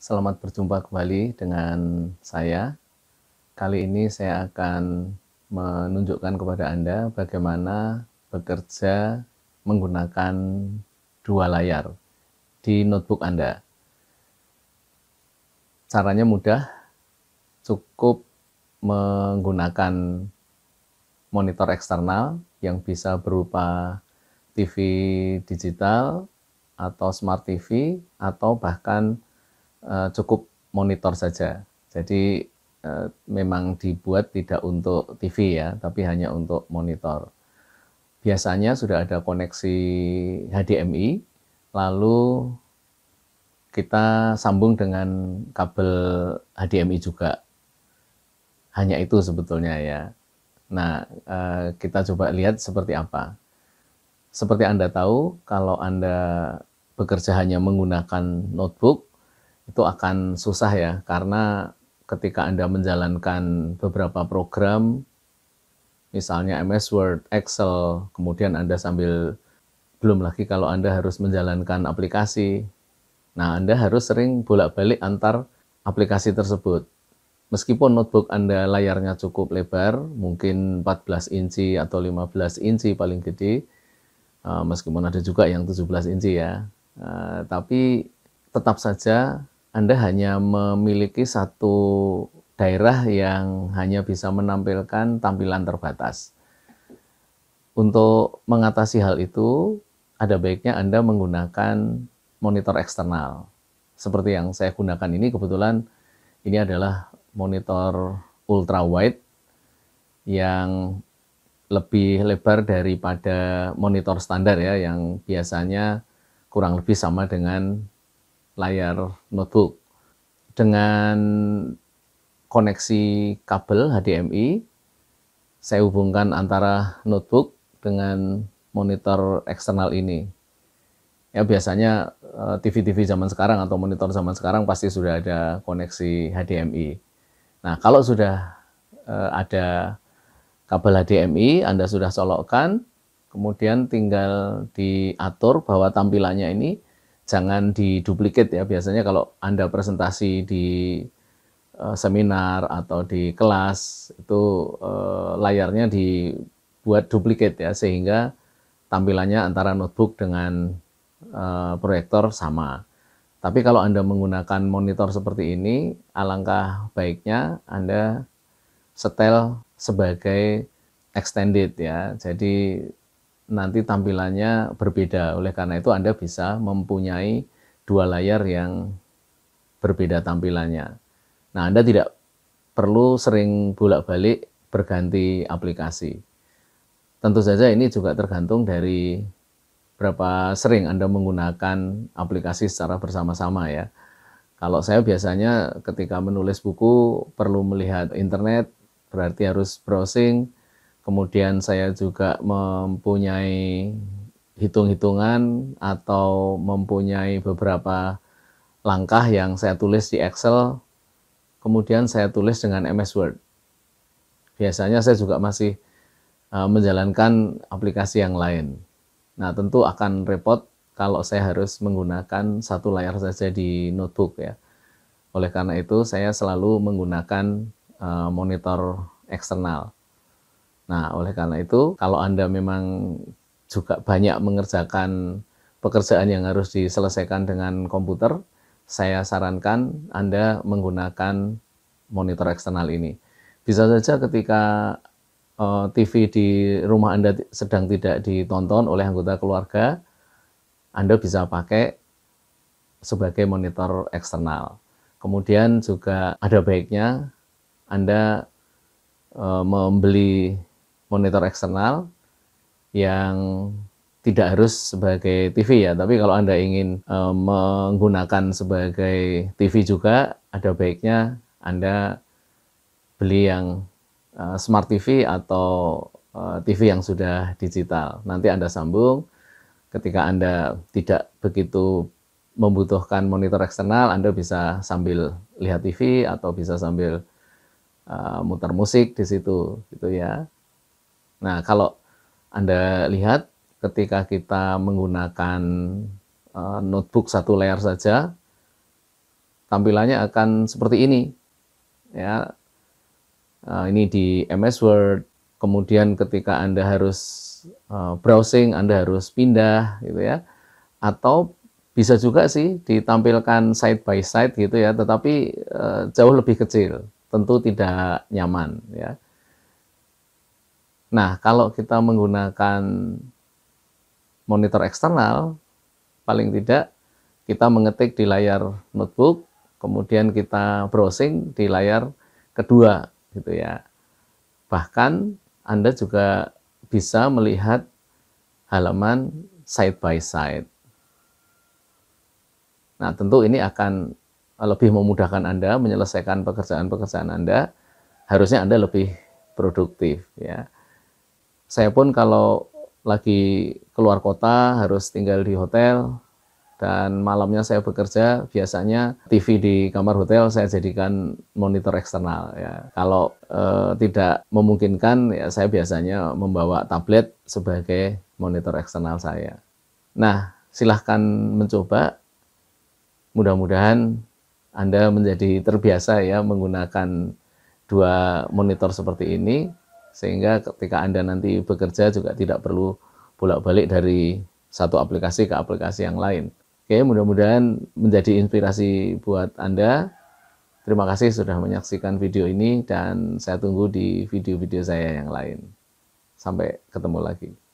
Selamat berjumpa kembali dengan saya. Kali ini saya akan menunjukkan kepada Anda bagaimana bekerja menggunakan dua layar di notebook Anda. Caranya mudah, cukup menggunakan monitor eksternal yang bisa berupa TV digital atau smart TV atau bahkan uh, cukup monitor saja. Jadi uh, memang dibuat tidak untuk TV ya, tapi hanya untuk monitor. Biasanya sudah ada koneksi HDMI, lalu kita sambung dengan kabel HDMI juga. Hanya itu sebetulnya ya. Nah, eh, kita coba lihat seperti apa. Seperti Anda tahu, kalau Anda bekerja hanya menggunakan notebook, itu akan susah ya karena ketika Anda menjalankan beberapa program misalnya MS Word, Excel, kemudian Anda sambil belum lagi kalau Anda harus menjalankan aplikasi. Nah, Anda harus sering bolak-balik antar aplikasi tersebut. Meskipun notebook Anda layarnya cukup lebar, mungkin 14 inci atau 15 inci paling gede, eh, meskipun ada juga yang 17 inci ya, eh, tapi tetap saja anda hanya memiliki satu daerah yang hanya bisa menampilkan tampilan terbatas. Untuk mengatasi hal itu, ada baiknya Anda menggunakan monitor eksternal. Seperti yang saya gunakan ini, kebetulan ini adalah monitor ultra wide yang lebih lebar daripada monitor standar ya, yang biasanya kurang lebih sama dengan layar notebook. Dengan koneksi kabel HDMI, saya hubungkan antara notebook dengan monitor eksternal ini. Ya biasanya eh, TV-TV zaman sekarang atau monitor zaman sekarang pasti sudah ada koneksi HDMI. Nah, kalau sudah eh, ada kabel HDMI, Anda sudah colokkan, kemudian tinggal diatur bahwa tampilannya ini jangan diduplikat ya. Biasanya kalau Anda presentasi di eh, seminar atau di kelas itu eh, layarnya dibuat duplikat ya sehingga tampilannya antara notebook dengan eh, proyektor sama. Tapi kalau Anda menggunakan monitor seperti ini, alangkah baiknya Anda setel sebagai extended ya. Jadi nanti tampilannya berbeda. Oleh karena itu Anda bisa mempunyai dua layar yang berbeda tampilannya. Nah, Anda tidak perlu sering bolak-balik berganti aplikasi. Tentu saja ini juga tergantung dari berapa sering Anda menggunakan aplikasi secara bersama-sama ya. Kalau saya biasanya ketika menulis buku perlu melihat internet, berarti harus browsing, Kemudian saya juga mempunyai hitung-hitungan atau mempunyai beberapa langkah yang saya tulis di Excel. Kemudian saya tulis dengan MS Word. Biasanya saya juga masih e, menjalankan aplikasi yang lain. Nah, tentu akan repot kalau saya harus menggunakan satu layar saja di notebook ya. Oleh karena itu, saya selalu menggunakan e, monitor eksternal. Nah, oleh karena itu, kalau Anda memang juga banyak mengerjakan pekerjaan yang harus diselesaikan dengan komputer, saya sarankan Anda menggunakan monitor eksternal ini. Bisa saja ketika eh, TV di rumah Anda sedang tidak ditonton oleh anggota keluarga, Anda bisa pakai sebagai monitor eksternal. Kemudian juga ada baiknya Anda eh, membeli monitor eksternal yang tidak harus sebagai TV ya, tapi kalau Anda ingin e, menggunakan sebagai TV juga, ada baiknya Anda beli yang e, smart TV atau e, eh, TV yang sudah digital. Nanti Anda sambung, ketika Anda tidak begitu membutuhkan monitor eksternal, Anda bisa sambil lihat TV atau bisa sambil e, muter musik di situ, gitu ya. Nah, kalau Anda lihat ketika kita menggunakan eh, notebook satu layar saja, tampilannya akan seperti ini. Ya. Eh, ini di MS Word. Kemudian ketika Anda harus eh, browsing, Anda harus pindah gitu ya. Atau bisa juga sih ditampilkan side by side gitu ya, tetapi jauh lebih kecil. Tentu tidak nyaman ya. Nah, kalau kita menggunakan monitor eksternal, paling tidak kita mengetik di layar notebook, kemudian kita browsing di layar kedua, gitu ya. Bahkan Anda juga bisa melihat halaman side by side. Nah, tentu ini akan lebih memudahkan Anda menyelesaikan pekerjaan-pekerjaan Anda. Harusnya Anda lebih produktif, ya saya pun kalau lagi keluar kota harus tinggal di hotel dan malamnya saya bekerja biasanya TV di kamar hotel saya jadikan monitor eksternal ya kalau e, tidak memungkinkan ya saya biasanya membawa tablet sebagai monitor eksternal saya nah silahkan mencoba mudah-mudahan anda menjadi terbiasa ya menggunakan dua monitor seperti ini sehingga ketika Anda nanti bekerja juga tidak perlu bolak-balik dari satu aplikasi ke aplikasi yang lain. Oke, mudah-mudahan menjadi inspirasi buat Anda. Terima kasih sudah menyaksikan video ini dan saya tunggu di video-video saya yang lain. Sampai ketemu lagi.